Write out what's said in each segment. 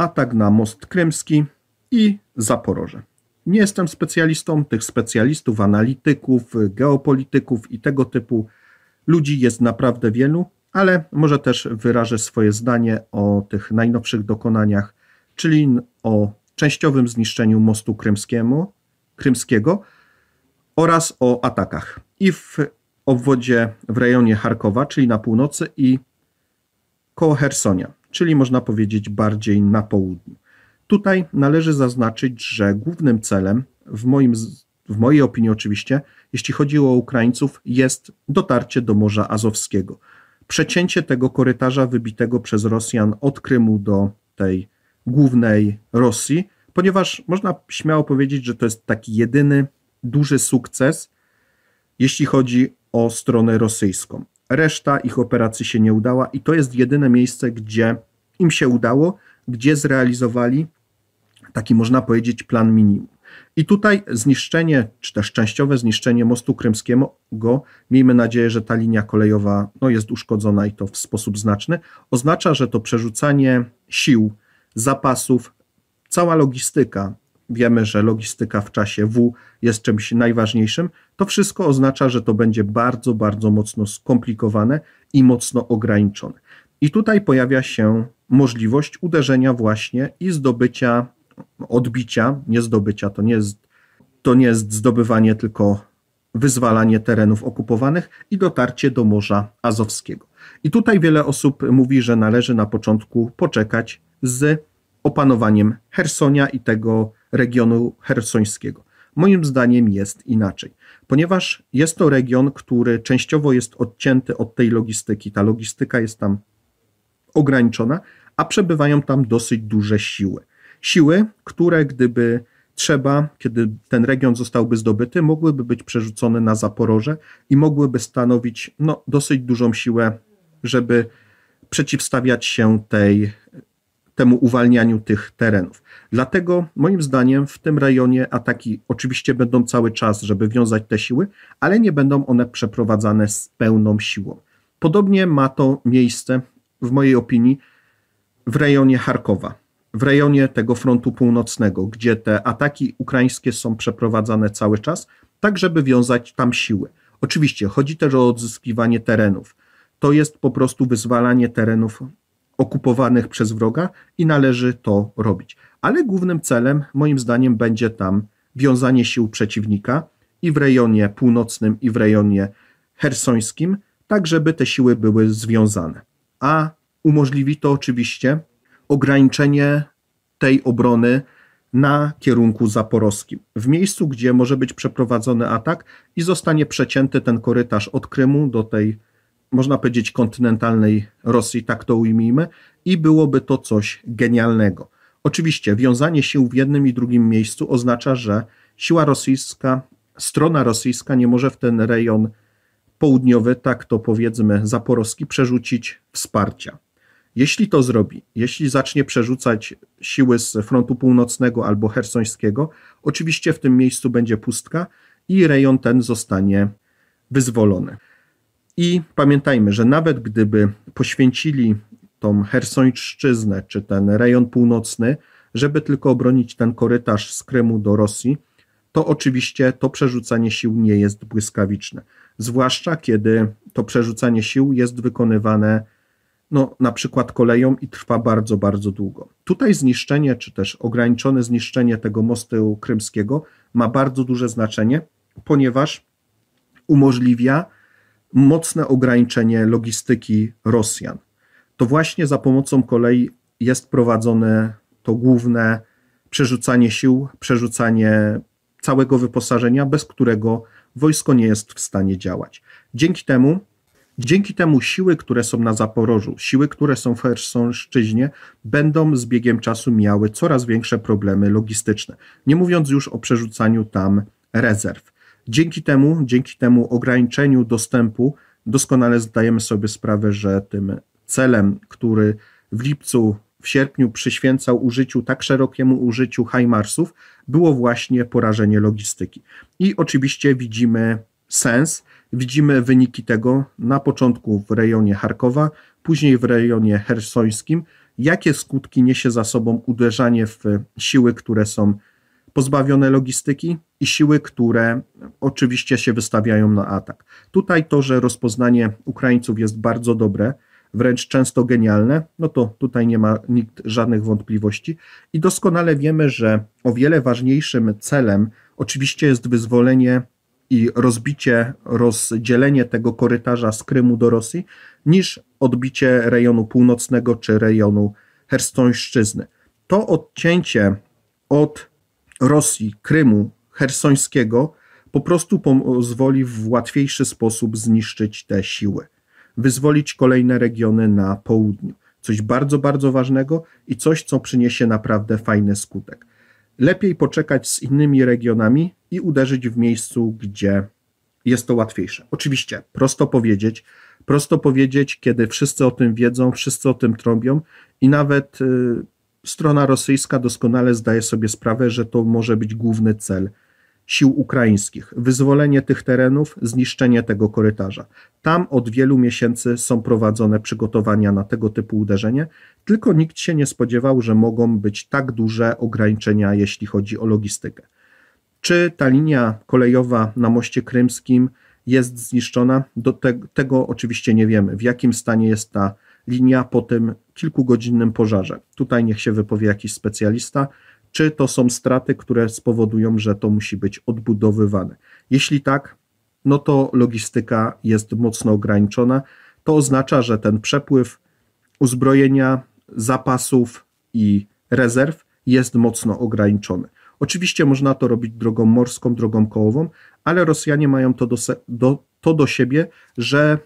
atak na Most Krymski i Zaporoże. Nie jestem specjalistą, tych specjalistów, analityków, geopolityków i tego typu ludzi jest naprawdę wielu, ale może też wyrażę swoje zdanie o tych najnowszych dokonaniach, czyli o częściowym zniszczeniu mostu krymskiemu, krymskiego oraz o atakach i w obwodzie w rejonie Charkowa, czyli na północy i koło Hersonia czyli można powiedzieć bardziej na południu. Tutaj należy zaznaczyć, że głównym celem, w, moim, w mojej opinii oczywiście, jeśli chodzi o Ukraińców, jest dotarcie do Morza Azowskiego. Przecięcie tego korytarza wybitego przez Rosjan od Krymu do tej głównej Rosji, ponieważ można śmiało powiedzieć, że to jest taki jedyny duży sukces, jeśli chodzi o stronę rosyjską. Reszta ich operacji się nie udała i to jest jedyne miejsce, gdzie im się udało, gdzie zrealizowali taki, można powiedzieć, plan minimum. I tutaj zniszczenie, czy też częściowe zniszczenie mostu krymskiego, miejmy nadzieję, że ta linia kolejowa no, jest uszkodzona i to w sposób znaczny, oznacza, że to przerzucanie sił, zapasów, cała logistyka wiemy, że logistyka w czasie W jest czymś najważniejszym, to wszystko oznacza, że to będzie bardzo, bardzo mocno skomplikowane i mocno ograniczone. I tutaj pojawia się możliwość uderzenia właśnie i zdobycia, odbicia, nie zdobycia, to nie jest, to nie jest zdobywanie, tylko wyzwalanie terenów okupowanych i dotarcie do Morza Azowskiego. I tutaj wiele osób mówi, że należy na początku poczekać z opanowaniem Hersonia i tego regionu hersońskiego. Moim zdaniem jest inaczej, ponieważ jest to region, który częściowo jest odcięty od tej logistyki. Ta logistyka jest tam ograniczona, a przebywają tam dosyć duże siły. Siły, które gdyby trzeba, kiedy ten region zostałby zdobyty, mogłyby być przerzucone na Zaporoże i mogłyby stanowić no, dosyć dużą siłę, żeby przeciwstawiać się tej temu uwalnianiu tych terenów. Dlatego moim zdaniem w tym rejonie ataki oczywiście będą cały czas, żeby wiązać te siły, ale nie będą one przeprowadzane z pełną siłą. Podobnie ma to miejsce, w mojej opinii, w rejonie Charkowa, w rejonie tego frontu północnego, gdzie te ataki ukraińskie są przeprowadzane cały czas, tak żeby wiązać tam siły. Oczywiście chodzi też o odzyskiwanie terenów. To jest po prostu wyzwalanie terenów okupowanych przez wroga i należy to robić. Ale głównym celem, moim zdaniem, będzie tam wiązanie sił przeciwnika i w rejonie północnym, i w rejonie hersońskim, tak żeby te siły były związane. A umożliwi to oczywiście ograniczenie tej obrony na kierunku zaporowskim, w miejscu, gdzie może być przeprowadzony atak i zostanie przecięty ten korytarz od Krymu do tej można powiedzieć, kontynentalnej Rosji, tak to ujmijmy, i byłoby to coś genialnego. Oczywiście wiązanie sił w jednym i drugim miejscu oznacza, że siła rosyjska, strona rosyjska nie może w ten rejon południowy, tak to powiedzmy zaporowski, przerzucić wsparcia. Jeśli to zrobi, jeśli zacznie przerzucać siły z frontu północnego albo hersońskiego, oczywiście w tym miejscu będzie pustka i rejon ten zostanie wyzwolony. I pamiętajmy, że nawet gdyby poświęcili tą Hersońszczyznę czy ten rejon północny, żeby tylko obronić ten korytarz z Krymu do Rosji, to oczywiście to przerzucanie sił nie jest błyskawiczne. Zwłaszcza kiedy to przerzucanie sił jest wykonywane no, na przykład koleją i trwa bardzo, bardzo długo. Tutaj zniszczenie, czy też ograniczone zniszczenie tego mostu krymskiego ma bardzo duże znaczenie, ponieważ umożliwia mocne ograniczenie logistyki Rosjan. To właśnie za pomocą kolei jest prowadzone to główne przerzucanie sił, przerzucanie całego wyposażenia, bez którego wojsko nie jest w stanie działać. Dzięki temu, dzięki temu siły, które są na Zaporożu, siły, które są w Hersonszczyźnie, będą z biegiem czasu miały coraz większe problemy logistyczne. Nie mówiąc już o przerzucaniu tam rezerw. Dzięki temu, dzięki temu ograniczeniu dostępu doskonale zdajemy sobie sprawę, że tym celem, który w lipcu, w sierpniu przyświęcał użyciu, tak szerokiemu użyciu hi-marsów, było właśnie porażenie logistyki. I oczywiście widzimy sens, widzimy wyniki tego na początku w rejonie Charkowa, później w rejonie hersońskim, jakie skutki niesie za sobą uderzanie w siły, które są pozbawione logistyki i siły, które oczywiście się wystawiają na atak. Tutaj to, że rozpoznanie Ukraińców jest bardzo dobre, wręcz często genialne, no to tutaj nie ma nikt żadnych wątpliwości i doskonale wiemy, że o wiele ważniejszym celem oczywiście jest wyzwolenie i rozbicie, rozdzielenie tego korytarza z Krymu do Rosji, niż odbicie rejonu północnego czy rejonu herstońszczyzny. To odcięcie od Rosji, Krymu, Hersońskiego po prostu pozwoli w łatwiejszy sposób zniszczyć te siły, wyzwolić kolejne regiony na południu. Coś bardzo, bardzo ważnego i coś, co przyniesie naprawdę fajny skutek. Lepiej poczekać z innymi regionami i uderzyć w miejscu, gdzie jest to łatwiejsze. Oczywiście, prosto powiedzieć, prosto powiedzieć, kiedy wszyscy o tym wiedzą, wszyscy o tym trąbią i nawet. Yy, strona rosyjska doskonale zdaje sobie sprawę, że to może być główny cel sił ukraińskich wyzwolenie tych terenów, zniszczenie tego korytarza. Tam od wielu miesięcy są prowadzone przygotowania na tego typu uderzenie, tylko nikt się nie spodziewał, że mogą być tak duże ograniczenia, jeśli chodzi o logistykę. Czy ta linia kolejowa na moście krymskim jest zniszczona? Do te, tego oczywiście nie wiemy. W jakim stanie jest ta linia po tym kilkugodzinnym pożarze. Tutaj niech się wypowie jakiś specjalista, czy to są straty, które spowodują, że to musi być odbudowywane. Jeśli tak, no to logistyka jest mocno ograniczona. To oznacza, że ten przepływ uzbrojenia, zapasów i rezerw jest mocno ograniczony. Oczywiście można to robić drogą morską, drogą kołową, ale Rosjanie mają to do, do, to do siebie, że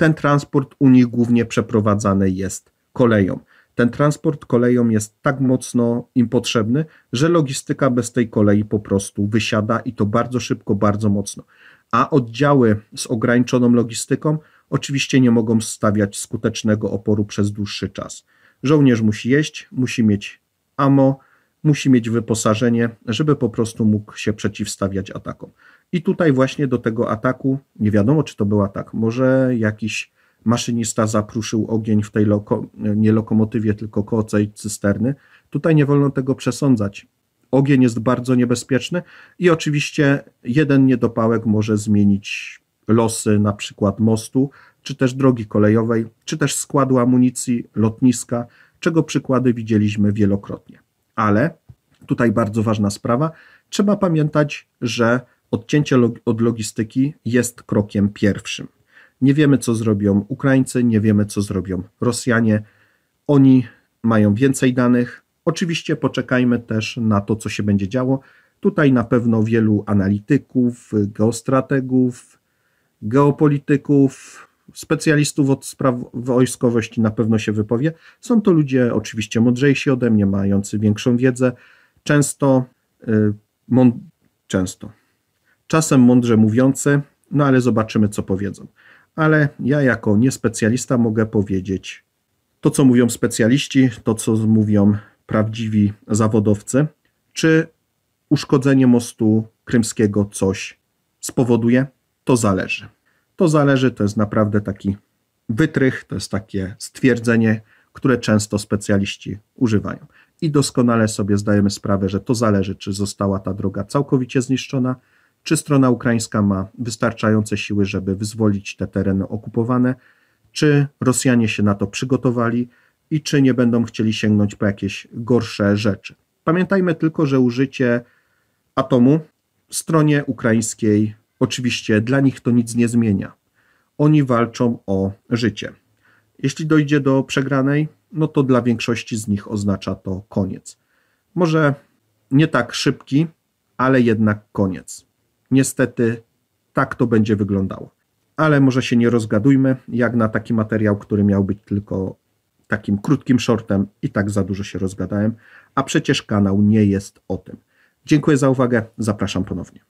ten transport u nich głównie przeprowadzany jest koleją. Ten transport koleją jest tak mocno im potrzebny, że logistyka bez tej kolei po prostu wysiada i to bardzo szybko, bardzo mocno. A oddziały z ograniczoną logistyką oczywiście nie mogą stawiać skutecznego oporu przez dłuższy czas. Żołnierz musi jeść, musi mieć amo, musi mieć wyposażenie, żeby po prostu mógł się przeciwstawiać atakom. I tutaj właśnie do tego ataku, nie wiadomo czy to był atak, może jakiś maszynista zapruszył ogień w tej loko, nie lokomotywie, tylko kocej cysterny. Tutaj nie wolno tego przesądzać. Ogień jest bardzo niebezpieczny i oczywiście jeden niedopałek może zmienić losy na przykład mostu, czy też drogi kolejowej, czy też składu amunicji, lotniska, czego przykłady widzieliśmy wielokrotnie. Ale tutaj bardzo ważna sprawa, trzeba pamiętać, że Odcięcie log od logistyki jest krokiem pierwszym. Nie wiemy, co zrobią Ukraińcy, nie wiemy, co zrobią Rosjanie. Oni mają więcej danych. Oczywiście poczekajmy też na to, co się będzie działo. Tutaj na pewno wielu analityków, geostrategów, geopolityków, specjalistów od spraw wojskowości na pewno się wypowie. Są to ludzie oczywiście mądrzejsi ode mnie, mający większą wiedzę, często, y, często czasem mądrze mówiące, no ale zobaczymy, co powiedzą. Ale ja, jako niespecjalista, mogę powiedzieć to, co mówią specjaliści, to, co mówią prawdziwi zawodowcy, czy uszkodzenie mostu krymskiego coś spowoduje, to zależy. To zależy, to jest naprawdę taki wytrych, to jest takie stwierdzenie, które często specjaliści używają. I doskonale sobie zdajemy sprawę, że to zależy, czy została ta droga całkowicie zniszczona, czy strona ukraińska ma wystarczające siły, żeby wyzwolić te tereny okupowane? Czy Rosjanie się na to przygotowali i czy nie będą chcieli sięgnąć po jakieś gorsze rzeczy? Pamiętajmy tylko, że użycie atomu stronie ukraińskiej oczywiście dla nich to nic nie zmienia. Oni walczą o życie. Jeśli dojdzie do przegranej, no to dla większości z nich oznacza to koniec. Może nie tak szybki, ale jednak koniec. Niestety tak to będzie wyglądało. Ale może się nie rozgadujmy, jak na taki materiał, który miał być tylko takim krótkim shortem i tak za dużo się rozgadałem, a przecież kanał nie jest o tym. Dziękuję za uwagę, zapraszam ponownie.